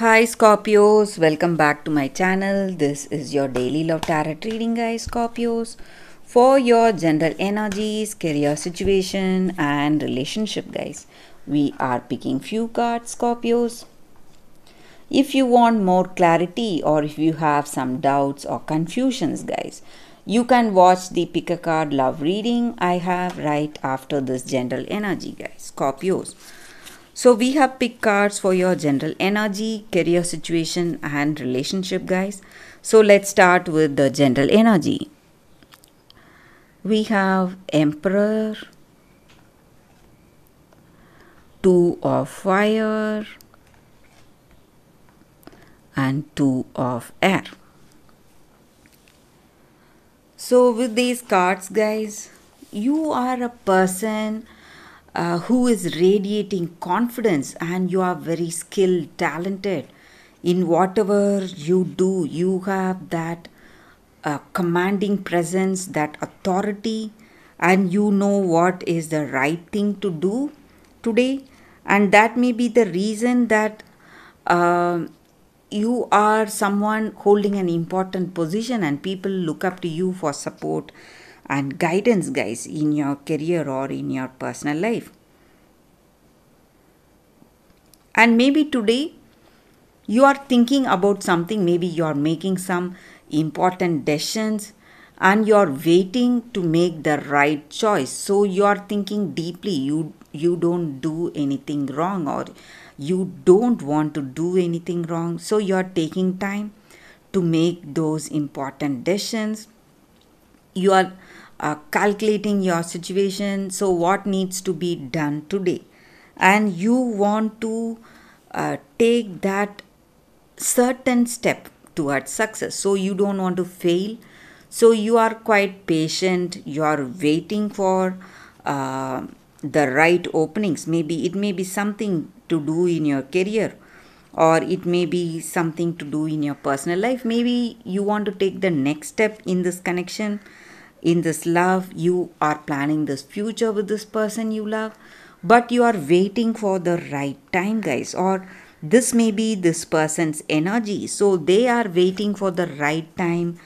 Hi Scorpios, welcome back to my channel. This is your daily love tarot reading guys Scorpios for your general energies, career situation and relationship guys. We are picking few cards Scorpios. If you want more clarity or if you have some doubts or confusions guys, you can watch the pick a card love reading I have right after this general energy guys Scorpios. So we have pick cards for your general energy, career situation and relationship guys. So let's start with the general energy. We have Emperor, Two of Fire and Two of Air. So with these cards guys, you are a person uh, who is radiating confidence and you are very skilled, talented in whatever you do, you have that uh, commanding presence, that authority, and you know what is the right thing to do today. And that may be the reason that uh, you are someone holding an important position and people look up to you for support and guidance, guys, in your career or in your personal life. And maybe today you are thinking about something, maybe you are making some important decisions and you are waiting to make the right choice. So you are thinking deeply, you, you don't do anything wrong or you don't want to do anything wrong. So you are taking time to make those important decisions you are uh, calculating your situation so what needs to be done today and you want to uh, take that certain step towards success so you don't want to fail so you are quite patient you are waiting for uh, the right openings maybe it may be something to do in your career or it may be something to do in your personal life maybe you want to take the next step in this connection in this love you are planning this future with this person you love but you are waiting for the right time guys or this may be this person's energy so they are waiting for the right time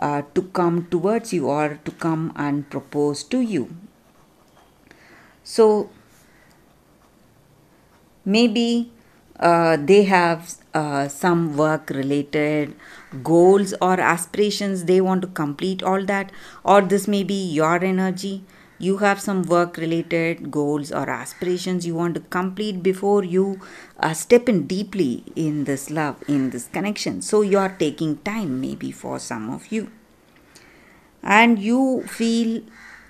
uh, to come towards you or to come and propose to you so maybe uh, they have uh, some work related goals or aspirations they want to complete all that or this may be your energy you have some work related goals or aspirations you want to complete before you uh, step in deeply in this love in this connection so you are taking time maybe for some of you and you feel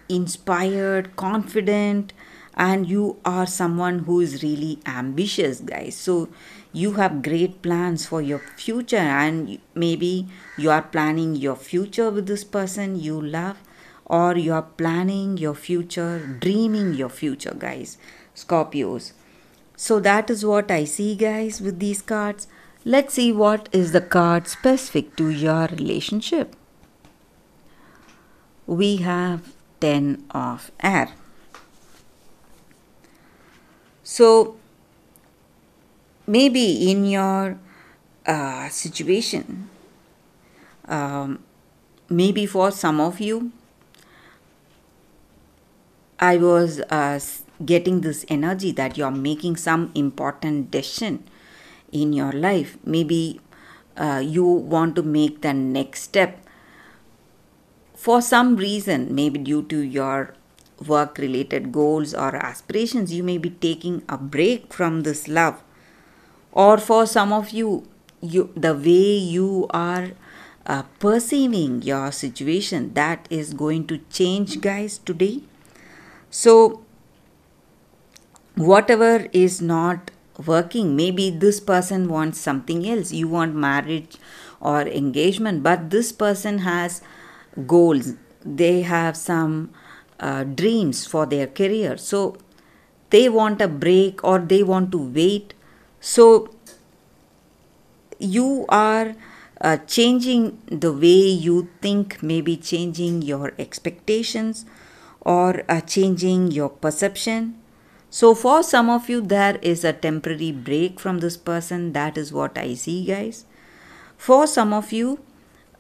inspired confident and you are someone who is really ambitious guys so you have great plans for your future and maybe you are planning your future with this person you love or you are planning your future dreaming your future guys scorpios so that is what i see guys with these cards let's see what is the card specific to your relationship we have 10 of air so maybe in your uh, situation, um, maybe for some of you, I was uh, getting this energy that you're making some important decision in your life. Maybe uh, you want to make the next step for some reason, maybe due to your work related goals or aspirations, you may be taking a break from this love or for some of you, you the way you are uh, perceiving your situation that is going to change guys today so whatever is not working maybe this person wants something else you want marriage or engagement but this person has goals they have some uh, dreams for their career so they want a break or they want to wait so, you are uh, changing the way you think, maybe changing your expectations or uh, changing your perception. So, for some of you, there is a temporary break from this person. That is what I see, guys. For some of you,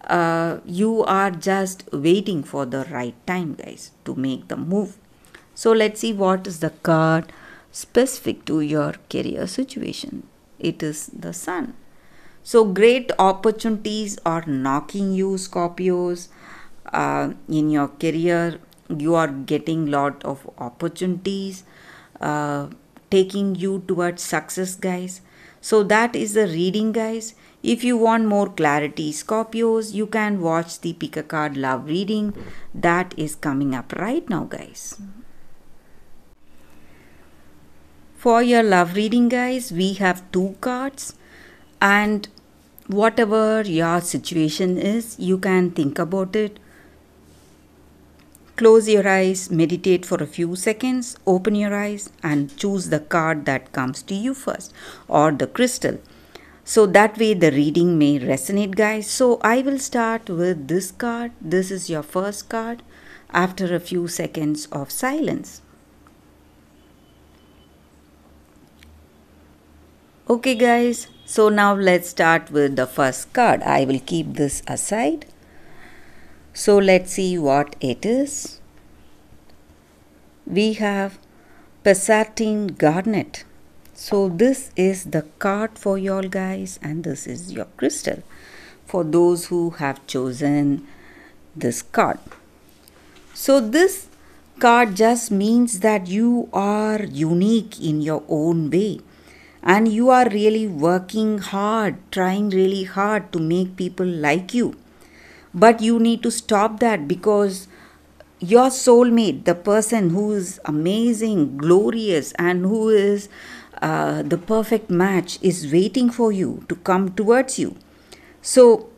uh, you are just waiting for the right time, guys, to make the move. So, let's see what is the card specific to your career situation. It is the sun. So, great opportunities are knocking you, Scorpios. Uh, in your career, you are getting lot of opportunities, uh, taking you towards success, guys. So, that is the reading, guys. If you want more clarity, Scorpios, you can watch the Pick a Card Love reading that is coming up right now, guys. For your love reading, guys, we have two cards, and whatever your situation is, you can think about it. Close your eyes, meditate for a few seconds, open your eyes, and choose the card that comes to you first or the crystal. So that way the reading may resonate, guys. So I will start with this card. This is your first card after a few seconds of silence. Okay guys, so now let's start with the first card. I will keep this aside. So let's see what it is. We have Passatine Garnet. So this is the card for y'all guys and this is your crystal for those who have chosen this card. So this card just means that you are unique in your own way and you are really working hard, trying really hard to make people like you. But you need to stop that because your soulmate, the person who is amazing, glorious, and who is uh, the perfect match, is waiting for you to come towards you. So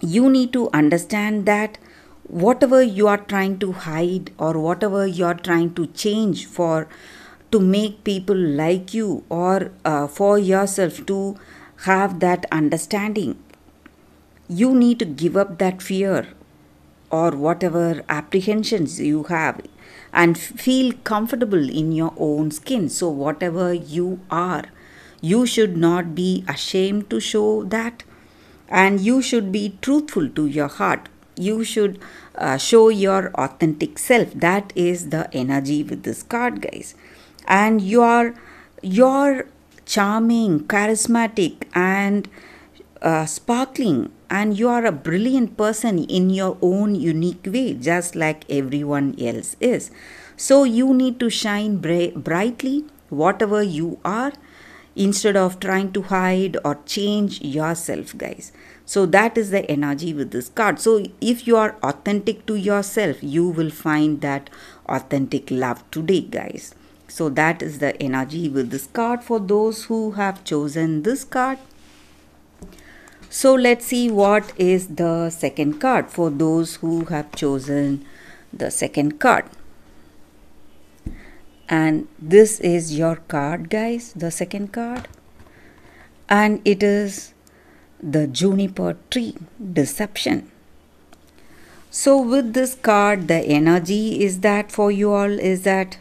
you need to understand that whatever you are trying to hide or whatever you are trying to change for to make people like you or uh, for yourself to have that understanding. You need to give up that fear or whatever apprehensions you have and feel comfortable in your own skin. So, whatever you are, you should not be ashamed to show that and you should be truthful to your heart. You should uh, show your authentic self. That is the energy with this card, guys and you are you're charming charismatic and uh, sparkling and you are a brilliant person in your own unique way just like everyone else is so you need to shine bra- brightly whatever you are instead of trying to hide or change yourself guys so that is the energy with this card so if you are authentic to yourself you will find that authentic love today guys so that is the energy with this card for those who have chosen this card. So let's see what is the second card for those who have chosen the second card. And this is your card guys, the second card. And it is the juniper tree deception. So with this card the energy is that for you all is that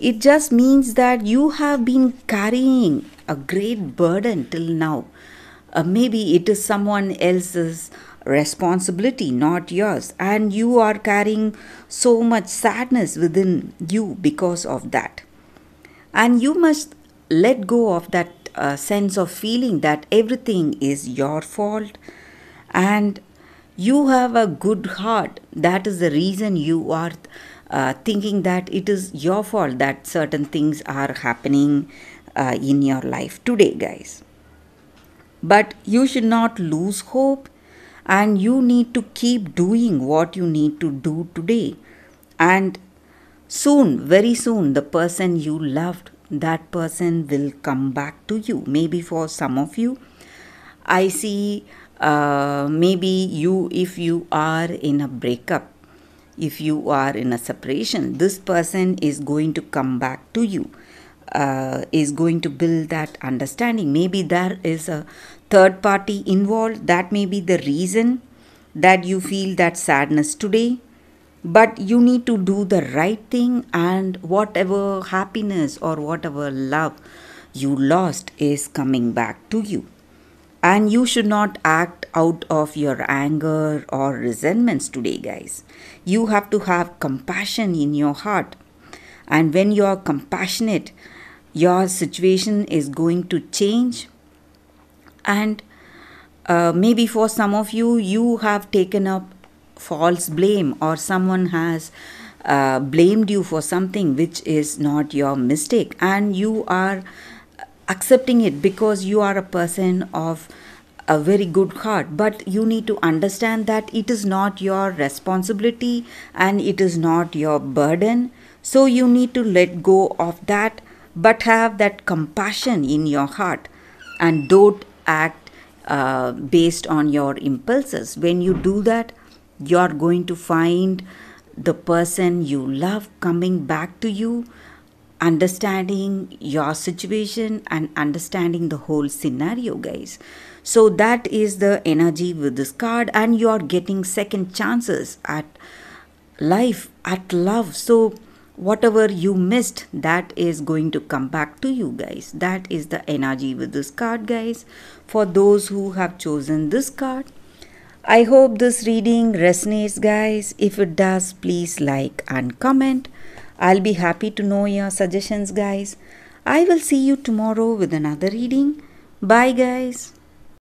it just means that you have been carrying a great burden till now. Uh, maybe it is someone else's responsibility, not yours, and you are carrying so much sadness within you because of that. And you must let go of that uh, sense of feeling that everything is your fault and you have a good heart. That is the reason you are uh, thinking that it is your fault that certain things are happening uh, in your life today, guys. But you should not lose hope and you need to keep doing what you need to do today. And soon, very soon, the person you loved, that person will come back to you. Maybe for some of you, I see uh, maybe you, if you are in a breakup, if you are in a separation this person is going to come back to you uh, is going to build that understanding maybe there is a third party involved that may be the reason that you feel that sadness today but you need to do the right thing and whatever happiness or whatever love you lost is coming back to you and you should not act out of your anger or resentments today, guys. You have to have compassion in your heart. And when you are compassionate, your situation is going to change. And uh, maybe for some of you, you have taken up false blame or someone has uh, blamed you for something which is not your mistake and you are accepting it because you are a person of a very good heart but you need to understand that it is not your responsibility and it is not your burden so you need to let go of that but have that compassion in your heart and don't act uh, based on your impulses when you do that you're going to find the person you love coming back to you understanding your situation and understanding the whole scenario guys so that is the energy with this card and you are getting second chances at life at love so whatever you missed that is going to come back to you guys that is the energy with this card guys for those who have chosen this card i hope this reading resonates guys if it does please like and comment I'll be happy to know your suggestions, guys. I will see you tomorrow with another reading. Bye, guys.